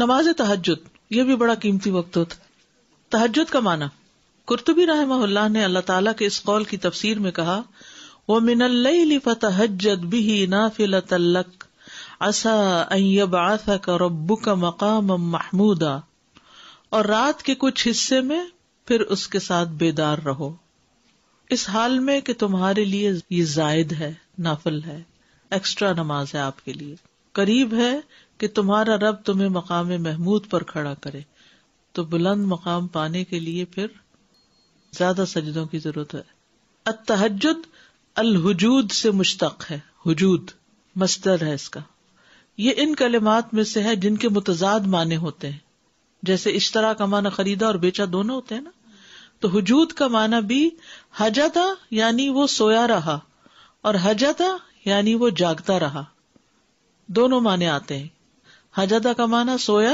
नमाज तहजद ये भी बड़ा कीमती वक्त होता है तहजद का माना कुर्तुबी रहमल्ला ने अल्लाह ताला के इस कौल की तफसीर में कहा वो मिनल्लई फतहजद बिही नाफिल तल्लक असा रब्बु का मकाम महमूदा और रात के कुछ हिस्से में फिर उसके साथ बेदार रहो इस हाल में कि तुम्हारे लिए ये जायद है नाफल है एक्स्ट्रा नमाज है आपके लिए करीब है कि तुम्हारा रब तुम्हें मकाम महमूद पर खड़ा करे तो बुलंद मकाम पाने के लिए फिर ज्यादा सजदों की जरूरत है अतहजद अलहजूद से मुश्तक है हजूद मस्तर है इसका ये इन कलिमात में से है जिनके मुतजाद माने होते हैं जैसे इस तरह का माना खरीदा और बेचा दोनों होते हैं ना तो हजूद का माना भी हजादा यानी वो सोया रहा और हजादा यानी वो जागता रहा दोनों माने आते हैं हजादा का माना सोया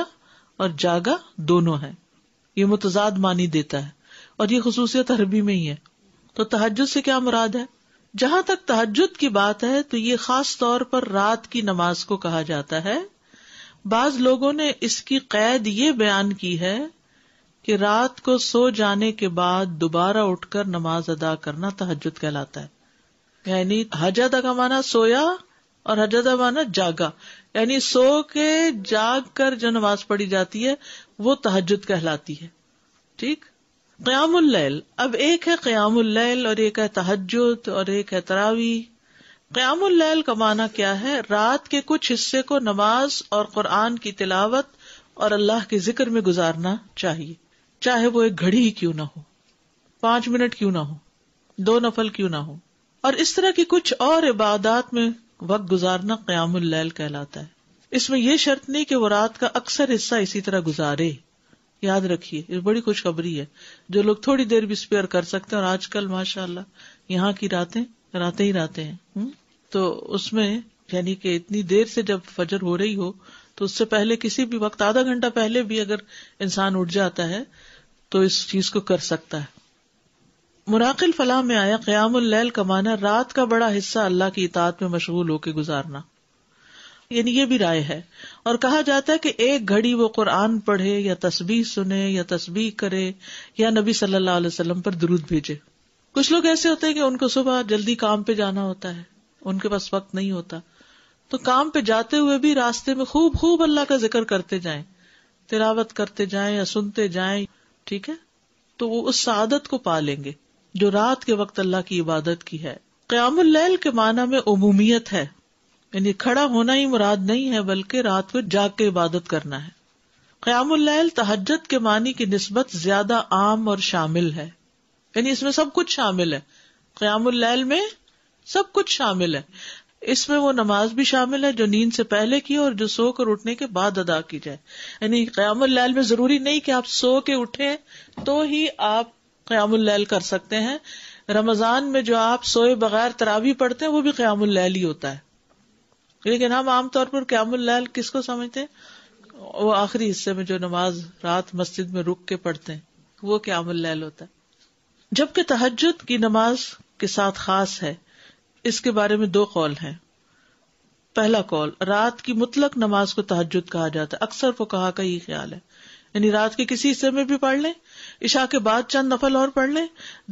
और जागा दोनों है ये मुतजाद मानी देता है और ये खसूसियत अरबी में ही है तो तहज से क्या मुराद है जहां तक तहजद की बात है तो ये खास तौर पर रात की नमाज को कहा जाता है बाज लोगों ने इसकी कैद ये बयान की है कि रात को सो जाने के बाद दोबारा उठकर नमाज अदा करना तहजद कहलाता है यानी हज अदा का माना सोया और हजरत माना जागा यानी सो के जाग कर जो नमाज पढ़ी जाती है वो तहजद कहलाती है ठीक क्यामुल अब एक है क्यामुल और एक है तहजद और एक है तरावी क्यामुल का माना क्या है रात के कुछ हिस्से को नमाज और कुरान की तिलावत और अल्लाह के जिक्र में गुजारना चाहिए चाहे वो एक घड़ी ही क्यों ना हो पांच मिनट क्यों ना हो दो नफल क्यों ना हो और इस तरह की कुछ और इबादात में वक्त गुजारना क्यामल कहलाता है इसमें यह शर्त नहीं कि वो रात का अक्सर हिस्सा इसी तरह गुजारे याद रखिये ये बड़ी खुशखबरी है जो लोग थोड़ी देर भी स्पेयर कर सकते हैं और आजकल माशाला यहाँ की रातें रातें ही रातें हैं हम्म? तो उसमें यानी कि इतनी देर से जब फजर हो रही हो तो उससे पहले किसी भी वक्त आधा घंटा पहले भी अगर इंसान उठ जाता है तो इस चीज को कर सकता है मुराकिल फलाह में आया क्याम लैल का रात का बड़ा हिस्सा अल्लाह की इतात में मशगूल होकर गुजारना यानी ये भी राय है और कहा जाता है कि एक घड़ी वो कुरान पढ़े या तस्वीर सुने या तस्बीह करे या नबी सल्लल्लाहु अलैहि वसल्लम पर दुरूद भेजे कुछ लोग ऐसे होते हैं कि उनको सुबह जल्दी काम पे जाना होता है उनके पास वक्त नहीं होता तो काम पे जाते हुए भी रास्ते में खूब खूब अल्लाह का जिक्र करते जाए तिलावत करते जाए या सुनते जाए ठीक है तो वो उस आदत को पा लेंगे जो रात के वक्त अल्लाह की इबादत की है क्यामल के माना में अमूमियत है यानी खड़ा होना ही मुराद नहीं है बल्कि रात में जाग के इबादत करना है क्यामल तहजत के मानी की नस्बत ज्यादा आम और शामिल है यानी इसमें सब कुछ शामिल है क्यामल में सब कुछ शामिल है इसमें वो नमाज भी शामिल है जो नींद से पहले की और जो सो कर उठने के बाद अदा की जाए यानी क्यामल में जरूरी नहीं कि आप सो के उठे तो ही आप क्यामल कर सकते हैं रमजान में जो आप सोए बगैर तरावी पढ़ते हैं वो भी क्यामल ही होता है लेकिन हम आमतौर पर किस को समझते हैं वो आखिरी हिस्से में जो नमाज रात मस्जिद में रुक के पढ़ते हैं वो क्यामल होता है जबकि तहजद की नमाज के साथ खास है इसके बारे में दो कौल है पहला कौल रात की मुतलक नमाज को तहजद कहा जाता है अक्सर वो कहा का ये ख्याल है यानी रात के किसी हिस्से में भी पढ़ लें इशा के बाद चंद नफल और पढ़ लें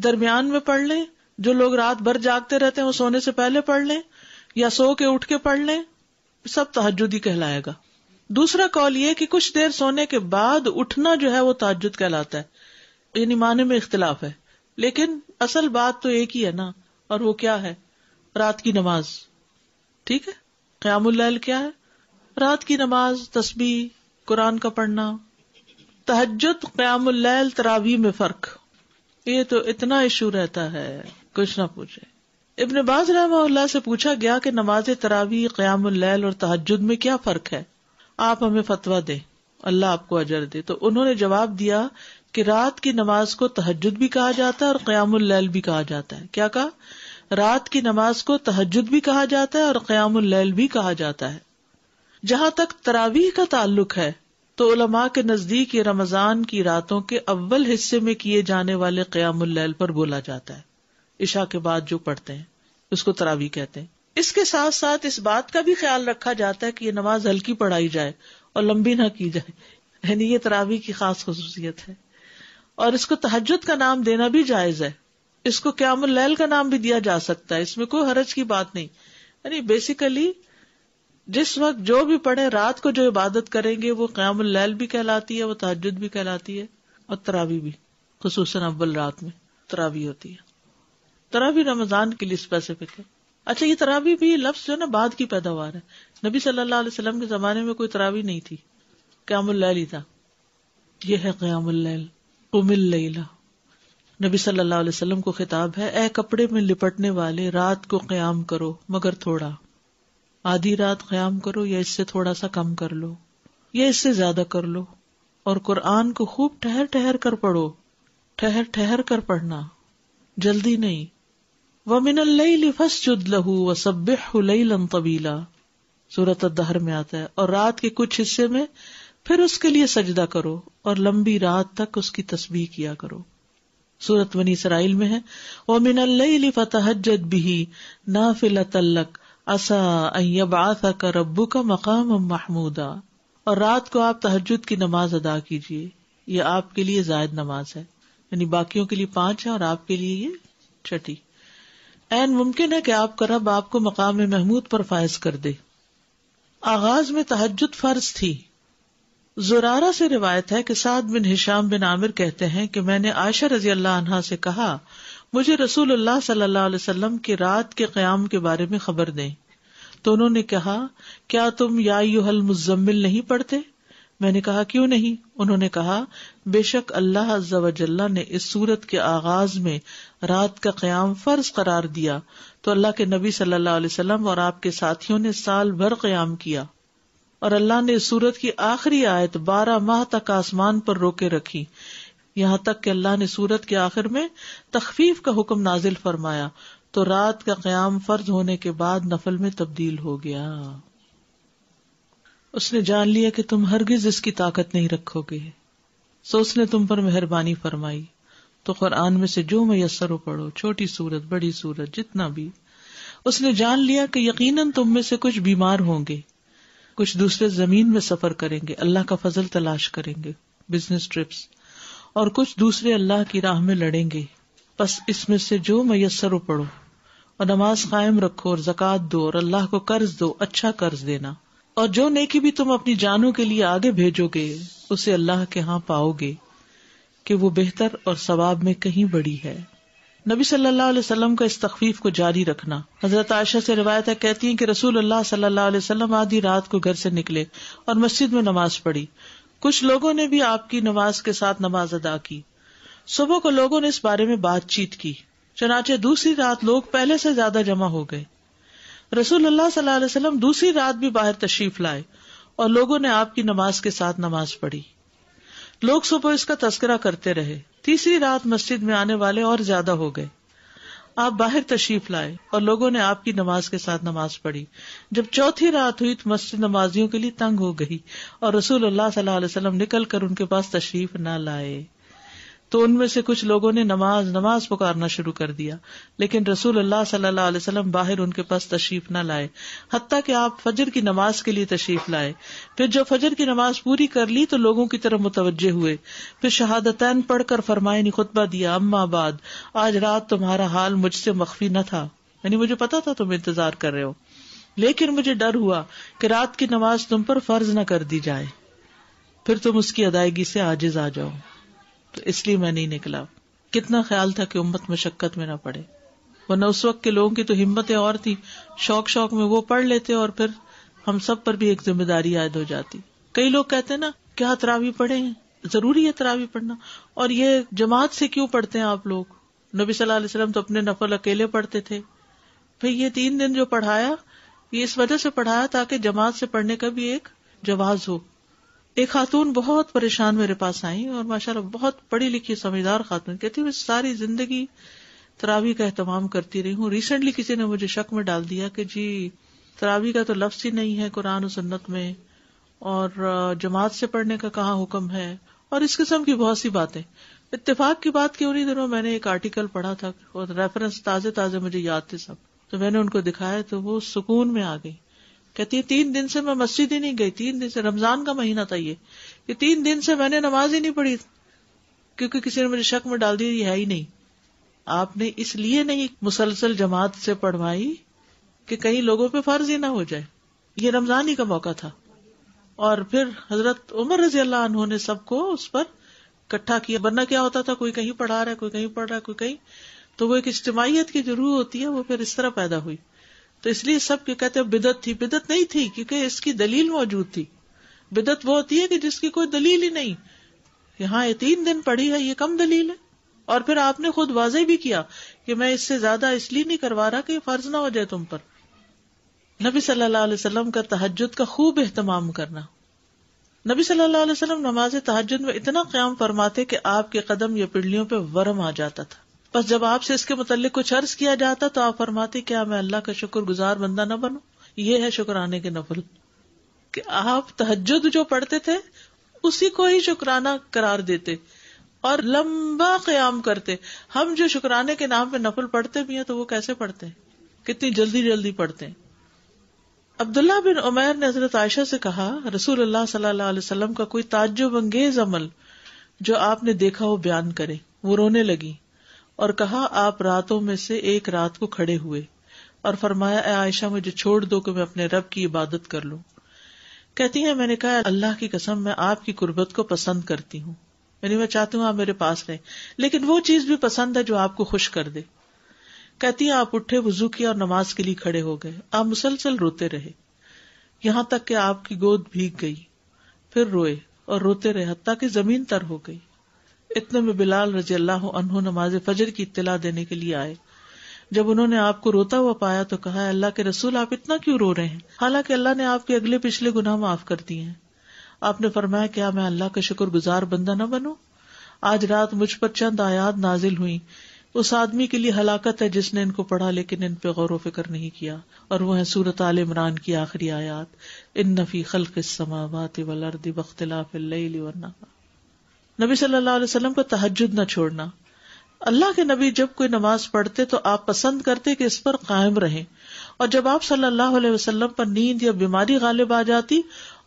दरमियान में पढ़ लें जो लोग रात भर जागते रहते हैं वो सोने से पहले पढ़ लें या सो के उठ के पढ़ लें सब तहजुदी कहलाएगा दूसरा कॉल ये कि कुछ देर सोने के बाद उठना जो है वो ताजुद कहलाता है ये निमाने में इख्तलाफ है लेकिन असल बात तो एक ही है ना और वो क्या है रात की नमाज ठीक है क्यामुल्ल क्या है रात की नमाज तस्बी कुरान का पढ़ना तहजद क्यामल तरावी में फर्क ये तो इतना इशू रहता है कुछ ना पूछे इबन बाज रहमा से पूछा गया कि नमाज तरावी क्यामल और तहजद में क्या फर्क है आप हमें फतवा दे अल्लाह आपको अजर दे तो उन्होंने जवाब दिया कि रात की नमाज को तहजद भी कहा जाता है और क्यामल भी कहा जाता है क्या कहा रात की नमाज को तहजद भी कहा जाता है और क्यामल भी कहा जाता है जहां तक तरावी का ताल्लुक है तो उलमा के नजदीक ये रमजान की रातों के अव्वल हिस्से में किए जाने वाले क्यामुल्लैल पर बोला जाता है इशा के बाद जो पढ़ते हैं उसको तरावी कहते हैं इसके साथ साथ इस बात का भी ख्याल रखा जाता है कि ये नमाज हल्की पढ़ाई जाए और लंबी ना की जाए यानी ये तरावी की खास खसूसियत है और इसको तहजद का नाम देना भी जायज है इसको क्यामुल लैल का नाम भी दिया जा सकता है इसमें कोई हरज की बात नहीं यानी बेसिकली जिस वक्त जो भी पढ़े रात को जो इबादत करेंगे वो क्याम लैल भी कहलाती है वो तहजद भी कहलाती है और तरावी भी खसूस अव्वल रात में तरावी होती है तरावी रमजान के लिए स्पेसिफिक है अच्छा ये तरावी भी लफ्स जो ना बाद की पैदावार है नबी सल्लल्लाहु अलैहि वसल्लम के जमाने में कोई तरावी नहीं थी क्यामुल ही था ये है क्यामुल उमिल नबी सल्लाम को खिताब है ए कपड़े में लिपटने वाले रात को क्याम करो मगर थोड़ा आधी रात क्याम करो या इससे थोड़ा सा कम कर लो या इससे ज्यादा कर लो और कुरान को खूब ठहर ठहर कर पढ़ो ठहर ठहर कर पढ़ना जल्दी नहीं व लिफस फसजुद लहू व सब्बेन तबीला सूरत दहर में आता है और रात के कुछ हिस्से में फिर उसके लिए सजदा करो और लंबी रात तक उसकी तस्बी किया करो सूरत बनी इसराइल में है व मिनल फतहजत बिही ना फिलतल्लक असा अयबासा का रब्बू का मकाम महमूदा और रात को आप तहजद की नमाज अदा कीजिए यह आपके लिए जायद नमाज है यानी बाकियों के लिए पांच है और आपके लिए ये छठी एन मुमकिन है कि आपका रब आपको मकाम महमूद पर फायज कर दे आगाज में तहजद फर्ज थी जोरारा से रिवायत है कि साद बिन हिशाम बिन आमिर कहते हैं कि मैंने आशा रजी अल्लाह से कहा मुझे रसूलुल्लाह सल्लल्लाहु अलैहि वसल्लम के रात के क्याम के बारे में खबर दे तो उन्होंने कहा क्या तुम या युहल मुजम्मिल नहीं पढ़ते मैंने कहा क्यों नहीं उन्होंने कहा बेशक अल्लाह अज्जावजल्ला ने इस सूरत के आगाज में रात का क्याम फर्ज करार दिया तो अल्लाह के नबी सल्लल्लाहु अलैहि वसल्लम और आपके साथियों ने साल भर क्याम किया और अल्लाह ने इस सूरत की आखिरी आयत बारह माह तक आसमान पर रोके रखी यहाँ तक कि अल्लाह ने सूरत के आखिर में तखफीफ का हुक्म नाजिल फरमाया तो रात का क्याम फर्ज होने के बाद नफल में तब्दील हो गया उसने जान लिया कि तुम हर हरगिज इसकी ताकत नहीं रखोगे सो उसने तुम पर मेहरबानी फरमाई तो कुरान में से जो मैसर हो पढ़ो छोटी सूरत बड़ी सूरत जितना भी उसने जान लिया कि यकीनन तुम में से कुछ बीमार होंगे कुछ दूसरे जमीन में सफर करेंगे अल्लाह का फजल तलाश करेंगे बिजनेस ट्रिप्स और कुछ दूसरे अल्लाह की राह में लड़ेंगे बस इसमें से जो मैसर पढ़ो और नमाज कायम रखो और जक़ात दो और अल्लाह को कर्ज दो अच्छा कर्ज देना और जो नेकी भी तुम अपनी जानों के लिए आगे भेजोगे उसे अल्लाह के यहाँ पाओगे कि वो बेहतर और सवाब में कहीं बड़ी है नबी सल्लल्लाहु अलैहि वसल्लम का इस तकफीफ को जारी रखना हजरत आयशा से रिवायत कहती है कि रसूल अल्लाह सल्लल्लाहु अलैहि वसल्लम आधी रात को घर से निकले और मस्जिद में नमाज पढ़ी कुछ लोगों ने भी आपकी नमाज के साथ नमाज अदा की सुबह को लोगों ने इस बारे में बातचीत की चनाचे दूसरी रात लोग पहले से ज्यादा जमा हो गए रसूल अल्लाह सल्लल्लाहु दूसरी रात भी बाहर तशरीफ लाए और लोगों ने आपकी नमाज के साथ नमाज पढ़ी लोग सुबह इसका तस्करा करते रहे तीसरी रात मस्जिद में आने वाले और ज्यादा हो गए आप बाहर तशरीफ लाए और लोगों ने आपकी नमाज के साथ नमाज पढ़ी जब चौथी रात हुई तो मस्जिद नमाजियों के लिए तंग हो गई और रसूल अल्लाह सल्लल्लाहु अलैहि वसल्लम निकल कर उनके पास तशरीफ न लाए तो उनमें से कुछ लोगों ने नमाज नमाज पुकारना शुरू कर दिया लेकिन रसूल अल्लाह सल्लल्लाहु अलैहि वसल्लम बाहर उनके पास तशरीफ न लाए हती कि आप फजर की नमाज के लिए तशरीफ लाए फिर जब फजर की नमाज पूरी कर ली तो लोगों की तरफ मुतवजे हुए फिर शहादतैन पढ़कर फरमाए ने खुतबा दिया अम्मा बाद आज रात तुम्हारा हाल मुझसे मख्फी न था यानी मुझे पता था तुम इंतजार कर रहे हो लेकिन मुझे डर हुआ कि रात की नमाज तुम पर फर्ज न कर दी जाए फिर तुम उसकी अदायगी से आजिज आ जाओ तो इसलिए मैं नहीं निकला कितना ख्याल था कि उम्मत मशक्कत में ना पड़े वरना उस वक्त के लोगों की तो हिम्मतें और थी शौक शौक में वो पढ़ लेते और फिर हम सब पर भी एक जिम्मेदारी आयद हो जाती कई लोग कहते ना क्या तरावी पढ़े हैं जरूरी है तरावी पढ़ना और ये जमात से क्यों पढ़ते हैं आप लोग नबी सल्लल्लाहु अलैहि वसल्लम तो अपने नफल अकेले पढ़ते थे फिर ये तीन दिन जो पढ़ाया ये इस वजह से पढ़ाया ताकि जमात से पढ़ने का भी एक जवाज हो एक खातून बहुत परेशान मेरे पास आई और माशाला बहुत पढ़ी लिखी समझदार खातून कहती मैं सारी जिंदगी तरावी का एहतमाम करती रही हूँ रिसेंटली किसी ने मुझे शक में डाल दिया कि जी तरावी का तो लफ्स ही नहीं है कुरान और सन्नत में और जमात से पढ़ने का कहा हुक्म है और इस किस्म की बहुत सी बातें इतफाक की बात की उन्हीं दिनों मैंने एक आर्टिकल पढ़ा था और रेफरेंस ताजे ताजे मुझे याद थे सब तो मैंने उनको दिखाया तो वो सुकून में आ गई कहती है तीन दिन से मैं मस्जिद ही नहीं गई तीन दिन से रमजान का महीना था ये कि तीन दिन से मैंने नमाज ही नहीं पढ़ी क्योंकि किसी ने मुझे शक में डाल दी है ही नहीं आपने इसलिए नहीं मुसलसल जमात से पढ़वाई कि कहीं लोगों पर फर्ज ही ना हो जाए ये रमजान ही का मौका था और फिर हजरत उमर रजी अल्लाह अनहों सबको उस पर इकट्ठा किया वरना क्या होता था कोई कहीं पढ़ा रहा है कोई कहीं पढ़ रहा है कोई कहीं तो वो एक इज्तमाहीत की जो होती है वो फिर इस तरह पैदा हुई तो इसलिए सब के कहते हैं बिदत थी बिदत नहीं थी क्योंकि इसकी दलील मौजूद थी बिदत वो होती है कि जिसकी कोई दलील ही नहीं यहाँ ये तीन दिन पड़ी है ये कम दलील है और फिर आपने खुद वाजे भी किया कि मैं इससे ज्यादा इसलिए नहीं करवा रहा कि फर्ज ना हो जाए तुम पर नबी सल्लल्लाहु अलैहि वसल्लम का तहजद का खूब एहतमाम करना नबी सल्लल्लाहु अलैहि वसल्लम नमाज तहजद में इतना क्याम फरमाते कि आपके कदम ये पिंडलियों पे वरम आ जाता था बस जब आपसे इसके मुतलिक कुछ अर्ज किया जाता तो आप फरमाते क्या मैं अल्लाह का शुक्र गुजार बंदा न बनू ये है शुक्राने के नफल कि आप तहजद जो पढ़ते थे उसी को ही शुक्राना करार देते और लंबा क्याम करते हम जो शुक्राने के नाम पे नफल पढ़ते भी हैं तो वो कैसे पढ़ते हैं कितनी जल्दी जल्दी पढ़ते हैं अब्दुल्ला बिन उमैर ने हजरत आयशा से कहा रसूल अल्लाह सल्लल्लाहु अलैहि वसल्लम का कोई ताजुब अंगेज अमल जो आपने देखा वो बयान करे वो रोने लगी और कहा आप रातों में से एक रात को खड़े हुए और फरमाया आयशा मुझे छोड़ दो कि मैं अपने रब की इबादत कर लूं कहती है मैंने कहा अल्लाह की कसम मैं आपकी कुर्बत को पसंद करती हूँ मैंने मैं चाहती हूँ आप मेरे पास रहे लेकिन वो चीज भी पसंद है जो आपको खुश कर दे कहती है आप उठे वजू किया और नमाज के लिए खड़े हो गए आप मुसलसल रोते रहे यहां तक कि आपकी गोद भीग गई फिर रोए और रोते रहे हत्या कि जमीन तर हो गई इतने में बिलाल रजी अल्लाह नमाज फजर की इतला देने के लिए आए जब उन्होंने आपको रोता हुआ पाया तो कहा अल्लाह के रसूल आप इतना क्यों रो रहे हैं हालांकि अल्लाह ने आपके अगले पिछले गुनाह माफ कर दिए हैं आपने फरमाया क्या मैं अल्लाह का शुक्र गुजार बंदा न बनू आज रात मुझ पर चंद आयात नाजिल हुई उस आदमी के लिए हलाकत है जिसने इनको पढ़ा लेकिन इन पे गौर फिक्र नहीं किया और वह है सूरत आल इमरान की आखिरी आयात इन नफी खल के समावात वलर्द बख्तलाफ नबी सल्लल्लाहु अलैहि वसल्लम को तहजद न छोड़ना अल्लाह के नबी जब कोई नमाज पढ़ते तो आप पसंद करते कि इस पर कायम रहें और जब आप सल्लल्लाहु अलैहि वसल्लम पर नींद या बीमारी गालिब आ जाती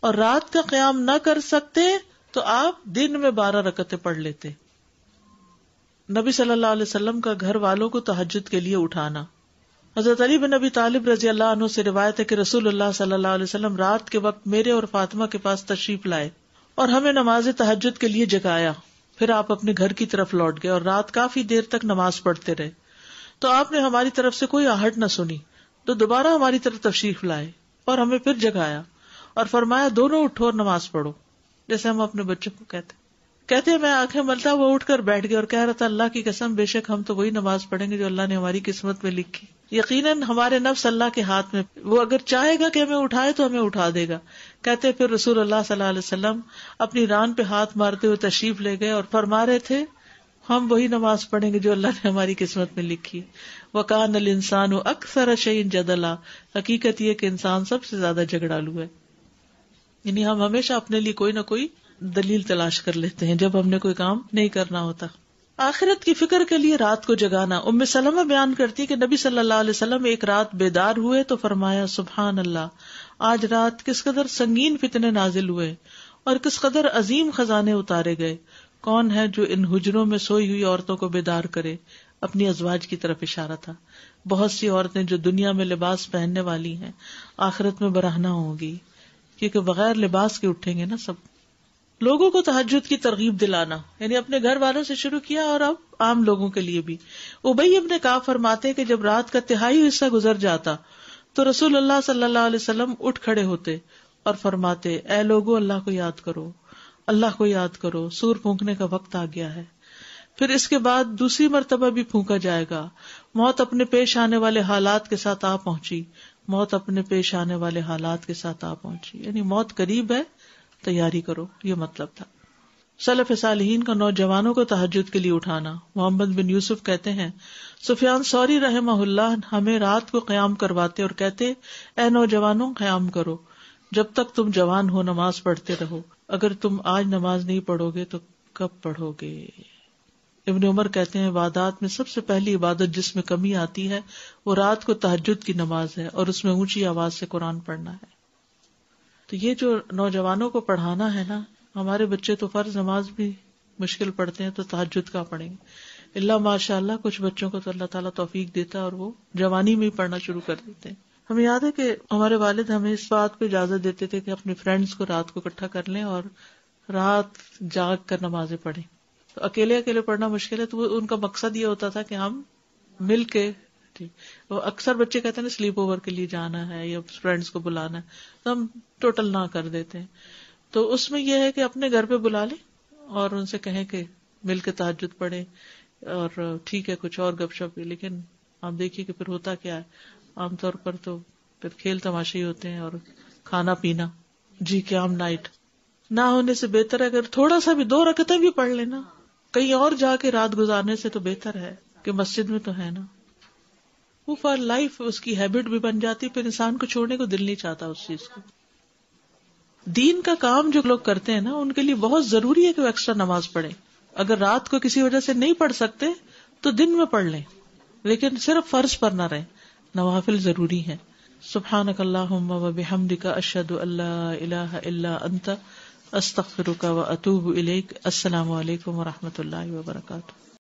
और रात का क्याम ना कर सकते तो आप दिन में बारह रकतें पढ़ लेते नबी सल्लल्लाहु अलैहि वसल्लम का घर वालों को तहजद के लिए उठाना हजरत अली बिन नबी तालिब रजी अल्लाह से रिवायत है कि रसूल सल्लल्लाहु अलैहि वसल्लम रात के वक्त मेरे और फातिमा के पास तशरीफ लाए और हमें नमाज तहजद के लिए जगाया फिर आप अपने घर की तरफ लौट गए और रात काफी देर तक नमाज पढ़ते रहे तो आपने हमारी तरफ से कोई आहट न सुनी तो दोबारा हमारी तरफ तशरीफ लाए और हमें फिर जगाया और फरमाया दोनों उठो और नमाज पढ़ो जैसे हम अपने बच्चों को कहते कहते मैं आंखें मलता वो उठकर बैठ गया और कह रहा था अल्लाह की कसम बेशक हम तो वही नमाज पढ़ेंगे जो अल्लाह ने हमारी किस्मत में लिखी यकीनन हमारे नफ्स अल्लाह के हाथ में वो अगर चाहेगा कि हमें उठाए तो हमें उठा देगा कहते फिर रसूल अल्लाह सल्लल्लाहु अलैहि वसल्लम अपनी रान पे हाथ मारते हुए तशरीफ ले गए और फरमा रहे थे हम वही नमाज पढ़ेंगे जो अल्लाह ने हमारी किस्मत में लिखी वकान अल इंसान अक्सर शहीन जदला हकीकत यह कि इंसान सबसे ज्यादा झगड़ालू है यानी हम हमेशा अपने लिए कोई ना कोई दलील तलाश कर लेते हैं जब हमने कोई काम नहीं करना होता आखिरत की फिक्र के लिए रात को जगाना उम्म सलमा बयान करती कि नबी सल्लल्लाहु अलैहि वसल्लम एक रात बेदार हुए तो फरमाया सुबहान अल्लाह आज रात किस कदर संगीन फितने नाजिल हुए और किस कदर अजीम खजाने उतारे गए कौन है जो इन हुजरों में सोई हुई औरतों को बेदार करे अपनी अजवाज की तरफ इशारा था बहुत सी औरतें जो दुनिया में लिबास पहनने वाली हैं आखिरत में बराहना होंगी क्योंकि बगैर लिबास के उठेंगे ना सब लोगों को तहजद की तरगीब दिलाना यानी अपने घर वालों से शुरू किया और अब आम लोगों के लिए भी उबई अपने कहा फरमाते जब रात का तिहाई हिस्सा गुजर जाता तो रसूल अल्लाह सल्लल्लाहु अलैहि वसल्लम उठ खड़े होते और फरमाते ऐ लोगो अल्लाह को याद करो अल्लाह को याद करो सूर फूंकने का वक्त आ गया है फिर इसके बाद दूसरी मरतबा भी फूका जाएगा मौत अपने पेश आने वाले हालात के साथ आ पहुंची मौत अपने पेश आने वाले हालात के साथ आ पहुंची यानी मौत करीब है तैयारी करो ये मतलब था सलफ सालहीन का नौजवानों को तहजद के लिए उठाना मोहम्मद बिन यूसुफ कहते हैं सुफियान सौरी रहमहुल्ला हमें रात को क्याम करवाते और कहते ए नौजवानों क्याम करो जब तक तुम जवान हो नमाज पढ़ते रहो अगर तुम आज नमाज नहीं पढ़ोगे तो कब पढ़ोगे इबन उमर कहते हैं वादात में सबसे पहली इबादत जिसमें कमी आती है वो रात को तहजद की नमाज है और उसमें ऊंची आवाज से कुरान पढ़ना है तो ये जो नौजवानों को पढ़ाना है ना हमारे बच्चे तो फर्ज नमाज भी मुश्किल पढ़ते हैं तो तहजद का पढ़ेंगे अल्लाह माशाल्लाह कुछ बच्चों को तो अल्लाह तला तौफीक देता है और वो जवानी में पढ़ना शुरू कर देते हैं हमें याद है कि हमारे वालिद हमें इस बात को इजाजत देते थे कि अपने फ्रेंड्स को रात को इकट्ठा कर लें और रात जाग कर नमाजें पढ़ें तो अकेले अकेले पढ़ना मुश्किल है तो वो उनका मकसद ये होता था कि हम मिल के तो अक्सर बच्चे कहते हैं ना स्लीप ओवर के लिए जाना है या फ्रेंड्स को बुलाना है तो हम टोटल ना कर देते हैं तो उसमें यह है कि अपने घर पे बुला लें और उनसे कहें कि मिल के ताजुद पढ़े और ठीक है कुछ और गपशप लेकिन आप देखिए कि फिर होता क्या है आमतौर पर तो फिर खेल तमाशे ही होते हैं और खाना पीना जी के आम नाइट ना होने से बेहतर है अगर थोड़ा सा भी दो रखते भी पढ़ लेना कहीं और जाके रात गुजारने से तो बेहतर है कि मस्जिद में तो है ना वो फॉर लाइफ उसकी हैबिट भी बन जाती है फिर इंसान को छोड़ने को दिल नहीं चाहता उस चीज को दीन का काम जो लोग करते हैं ना उनके लिए बहुत जरूरी है कि वो एक्स्ट्रा नमाज पढ़े अगर रात को किसी वजह से नहीं पढ़ सकते तो दिन में पढ़ लें लेकिन सिर्फ फर्ज पर ना रहे नवाफिल जरूरी है सुबहान का अशद अल्लाह अंत अतूब इलेक असलम वरहमत ला वबरकू